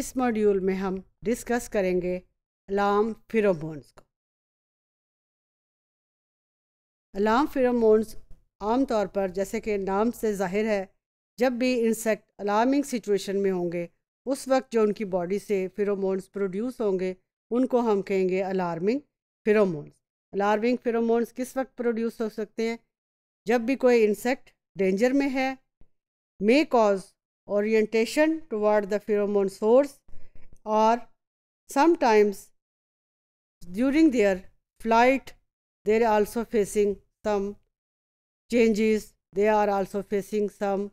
इस मॉड्यूल में हम डिस्कस करेंगे अलार्म फिरोमोन्स को अलार्म फिरोमोन्स आमतौर पर जैसे कि नाम से जाहिर है जब भी इंसेक्ट अलार्मिंग सिचुएशन में होंगे उस वक्त जो उनकी बॉडी से फिरोमोन्स प्रोड्यूस होंगे उनको हम कहेंगे अलार्मिंग फिरोमोन्स अलार्मिंग फिरोमोन्स किस वक्त प्रोड्यूस हो सकते हैं जब भी कोई इंसेक्ट डेंजर में है may cause orientation toward the pheromone source or sometimes during their flight they are also facing some changes they are also facing some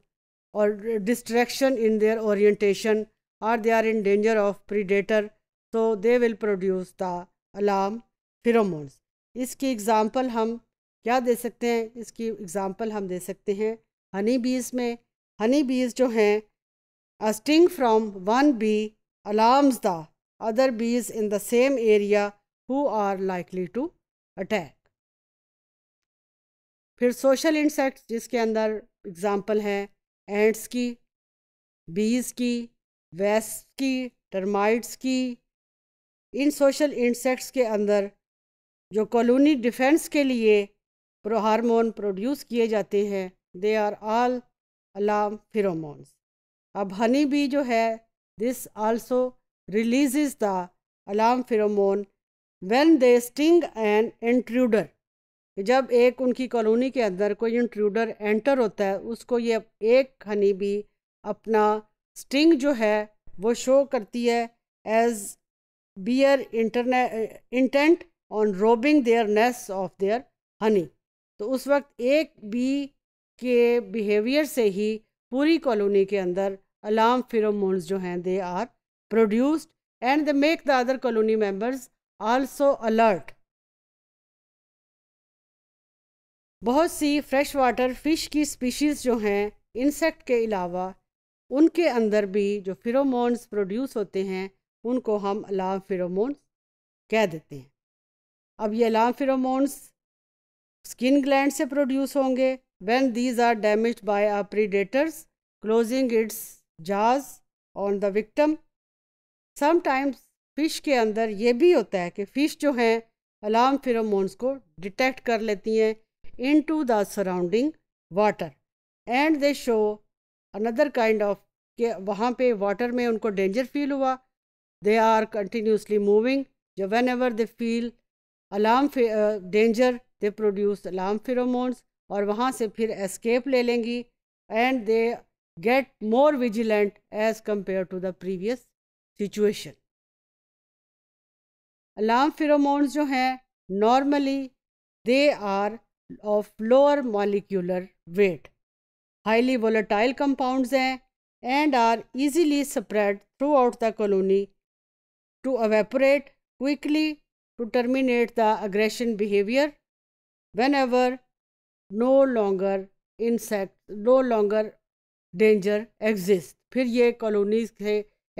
or distraction in their orientation or they are in danger of predator so they will produce the alarm pheromones इसकी example हम क्या दे सकते हैं इसकी example हम दे सकते हैं हनी बीज में हनी बीज जो हैं a sting from one bee alarms the other bees in the same area who are likely to attack फिर सोशल इंसेक्ट जिसके अंदर एग्ज़ाम्पल हैं एंट्स की बीज की वेस्ट की टर्माइट्स की इन सोशल इंसेक्ट्स के अंदर जो कॉलोनी डिफेंस के लिए प्रोहार्मोन प्रोड्यूस किए जाते हैं they are all alarm pheromones अब हनी बी जो है this also release the alarm pheromone when they sting an intruder जब एक उनकी कॉलोनी के अंदर कोई इंट्रूडर एंटर होता है उसको ये एक हनी बी अपना स्टिंग जो है वो शो करती है एज बियर इंटरने intent on robbing their nest of their honey तो उस वक्त एक बी के बिहेवियर से ही पूरी कॉलोनी के अंदर अलार्म फिरोमोन्स जो हैं they are produced and they make the other colony members also alert बहुत सी फ्रेश वाटर फिश की स्पीशीज़ जो हैं इंसेक्ट के अलावा उनके अंदर भी जो फिरोमोन्स प्रोड्यूस होते हैं उनको हम अलार्म फिरोमोन्स कह देते हैं अब ये अलार्म फिरोमोन्स स्किन ग्लैंड से प्रोड्यूस होंगे when these are damaged by a predators closing its jaws on the victim sometimes fish के अंदर ये भी होता है कि फ़िश जो हैं अलार्म फिरोमोन्स को डिटेक्ट कर लेती हैं into the surrounding water and they show another kind of कि वहाँ पे वाटर में उनको डेंजर फील हुआ दे आर कंटिन्यूसली मूविंग जो whenever they feel alarm danger they produce alarm pheromones और वहाँ से फिर एस्केप ले लेंगी and they get more vigilant as compare to the previous situation alarm pheromones जो हैं normally they are of lower molecular weight highly volatile compounds हैं and are spread throughout the colony to evaporate quickly to terminate the aggression behaviour whenever no longer insect no longer danger exist फिर ये colonies के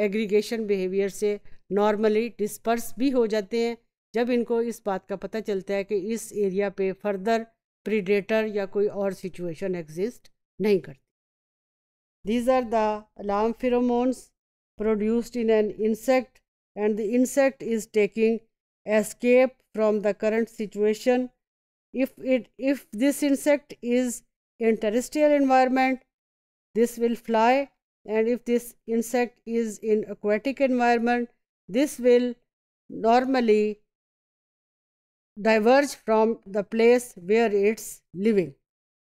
aggregation behaviour से normally disperse भी हो जाते हैं जब इनको इस बात का पता चलता है कि इस एरिया पे फर्दर प्रीडेटर या कोई और सिचुएशन एग्जिस्ट नहीं करती these are the alarm pheromones produced in an insect and the insect is taking escape from the current situation if it if this insect is in terrestrial environment this will fly and if this insect is in aquatic environment this will normally diverge from the place where it's living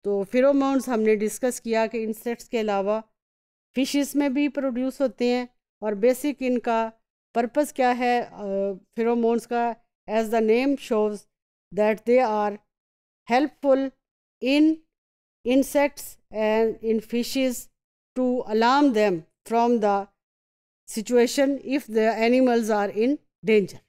to pheromones humne discuss kiya किया insects ke alawa fishes mein bhi produce hote hain aur basic inka purpose kya hai uh, pheromones ka as the name shows that they are helpful in insects and in fishes to alarm them from the situation if the animals are in danger.